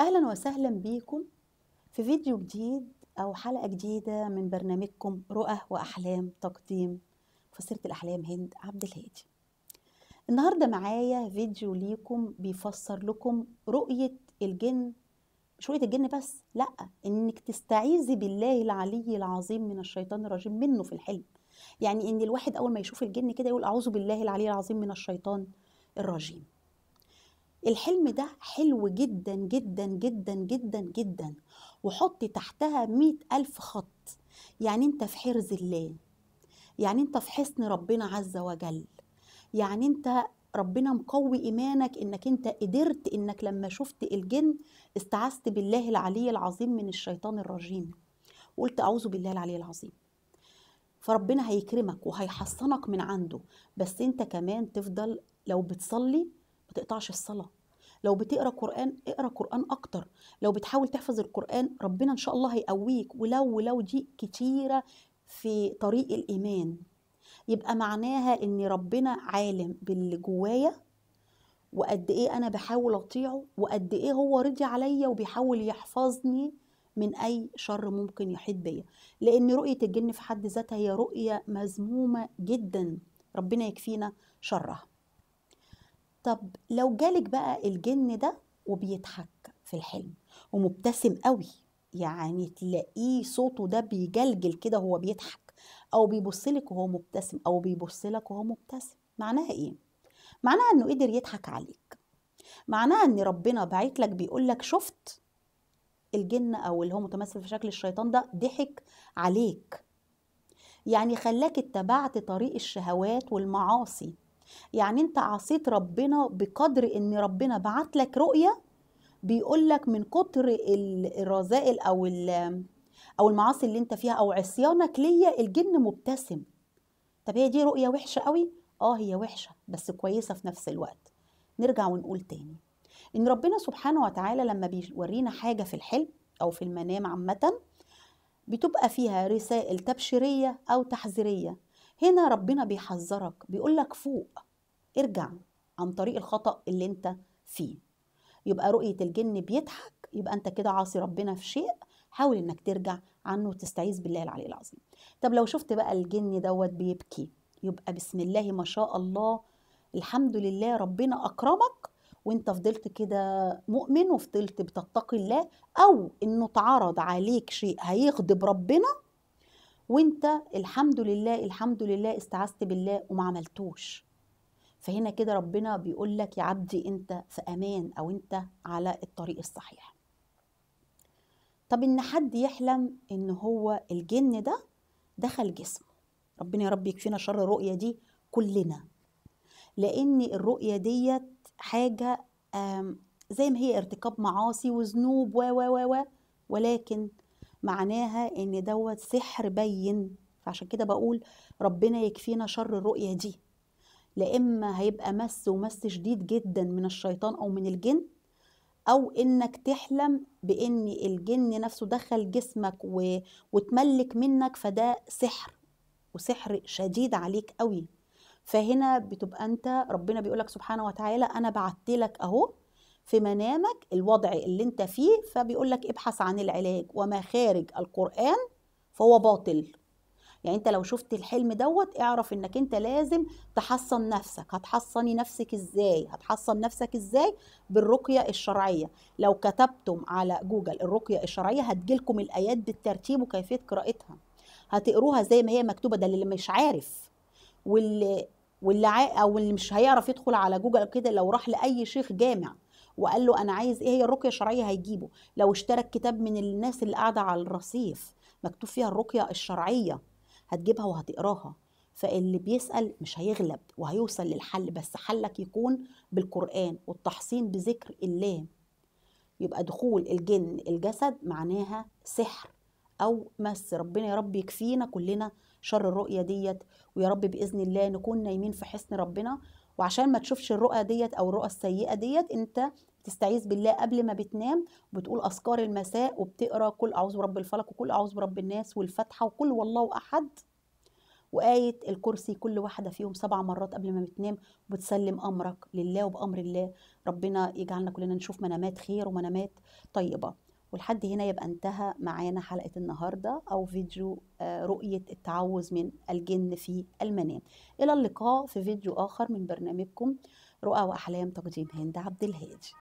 أهلا وسهلا بيكم في فيديو جديد أو حلقة جديدة من برنامجكم رؤى وأحلام تقديم فصيلة الأحلام هند عبد الهادي النهاردة معايا فيديو ليكم بيفسر لكم رؤية الجن مش رؤية الجن بس لأ إنك تستعيذي بالله العلي العظيم من الشيطان الرجيم منه في الحلم يعني إن الواحد أول ما يشوف الجن كده يقول أعوذ بالله العلي العظيم من الشيطان الرجيم الحلم ده حلو جدا جدا جدا جدا جدا وحط تحتها مئة ألف خط يعني انت في حرز الله يعني انت في حصن ربنا عز وجل يعني انت ربنا مقوي ايمانك انك انت قدرت انك لما شفت الجن استعذت بالله العلي العظيم من الشيطان الرجيم وقلت اعوذ بالله العلي العظيم فربنا هيكرمك وهيحصنك من عنده بس انت كمان تفضل لو بتصلي ما تقطعش الصلاة لو بتقرا قران اقرا قران اكتر لو بتحاول تحفظ القران ربنا ان شاء الله هيقويك ولو ولو دي كتيره في طريق الايمان يبقى معناها ان ربنا عالم باللي جوايا وقد ايه انا بحاول اطيعه وقد ايه هو رضي عليا وبيحاول يحفظني من اي شر ممكن يحيط بيا لان رؤيه الجن في حد ذاتها هي رؤيه مذمومه جدا ربنا يكفينا شرها طب لو جالك بقى الجن ده وبيضحك في الحلم ومبتسم قوي يعني تلاقيه صوته ده بيجلجل كده وهو بيضحك او بيبصلك وهو مبتسم او بيبصلك وهو مبتسم معناها ايه معناها انه قدر يضحك عليك معناها ان ربنا بعت لك بيقول لك شفت الجن او اللي هو متمثل في شكل الشيطان ده ضحك عليك يعني خلاك اتبعت طريق الشهوات والمعاصي يعني انت عصيت ربنا بقدر ان ربنا بعت لك رؤية بيقول لك من كتر الرذائل او او المعاصي اللي انت فيها او عصيانك ليا الجن مبتسم طب هي دي رؤية وحشة قوي اه هي وحشة بس كويسة في نفس الوقت نرجع ونقول تاني ان ربنا سبحانه وتعالى لما بيورينا حاجة في الحلم او في المنام عامة بتبقى فيها رسائل تبشيرية او تحذيرية هنا ربنا بيحذرك بيقول لك فوق ارجع عن طريق الخطأ اللي انت فيه يبقى رؤية الجن بيضحك يبقى انت كده عاصي ربنا في شيء حاول انك ترجع عنه وتستعيذ بالله العلي العظيم طب لو شفت بقى الجن دوت بيبكي يبقى بسم الله ما شاء الله الحمد لله ربنا اكرمك وانت فضلت كده مؤمن وفضلت بتتقي الله او انه اتعرض عليك شيء هيغضب ربنا وانت الحمد لله الحمد لله استعذت بالله وما عملتوش فهنا كده ربنا بيقول لك يا عبدي انت في امان او انت على الطريق الصحيح طب ان حد يحلم ان هو الجن ده دخل جسمه ربنا يا رب يكفينا شر الرؤيه دي كلنا لان الرؤيه ديت حاجه زي ما هي ارتكاب معاصي وذنوب و و و ولكن معناها ان دوت سحر بين فعشان كده بقول ربنا يكفينا شر الرؤية دي لا اما هيبقى مس ومس شديد جدا من الشيطان او من الجن او انك تحلم بان الجن نفسه دخل جسمك و... وتملك منك فده سحر وسحر شديد عليك قوي فهنا بتبقى انت ربنا بيقولك سبحانه وتعالى انا بعتلك اهو في منامك الوضع اللي انت فيه فبيقول لك ابحث عن العلاج وما خارج القرآن فهو باطل يعني انت لو شفت الحلم دوت اعرف انك انت لازم تحصن نفسك هتحصني نفسك ازاي هتحصن نفسك ازاي بالرقية الشرعية لو كتبتم على جوجل الرقية الشرعية هتجيلكم الايات بالترتيب وكيفية قراءتها هتقروها زي ما هي مكتوبة ده اللي مش عارف واللي واللي او اللي مش هيعرف يدخل على جوجل كده لو راح لاي شيخ جامع وقال له انا عايز ايه هي الرقيه الشرعيه هيجيبه لو اشترك كتاب من الناس اللي قاعده على الرصيف مكتوب فيها الرقيه الشرعيه هتجيبها وهتقراها فاللي بيسأل مش هيغلب وهيوصل للحل بس حلك يكون بالقرآن والتحصين بذكر الله يبقى دخول الجن الجسد معناها سحر أو مس ربنا يا رب يكفينا كلنا شر الرؤية ديت ويا رب بإذن الله نكون نايمين في حصن ربنا وعشان ما تشوفش الرؤى ديت أو الرؤى السيئة ديت أنت تستعيذ بالله قبل ما بتنام وبتقول اذكار المساء وبتقرا كل اعوذ برب الفلق وكل اعوذ برب الناس والفاتحه وكل والله احد وآية الكرسي كل واحدة فيهم سبع مرات قبل ما بتنام وبتسلم أمرك لله وبأمر الله ربنا يجعلنا كلنا نشوف منامات خير ومنامات طيبة ولحد هنا يبقى انتهى معانا حلقة النهاردة أو فيديو آه، رؤية التعوذ من الجن في المنام إلى اللقاء في فيديو آخر من برنامجكم رؤى وأحلام تقديم هند عبد الهادي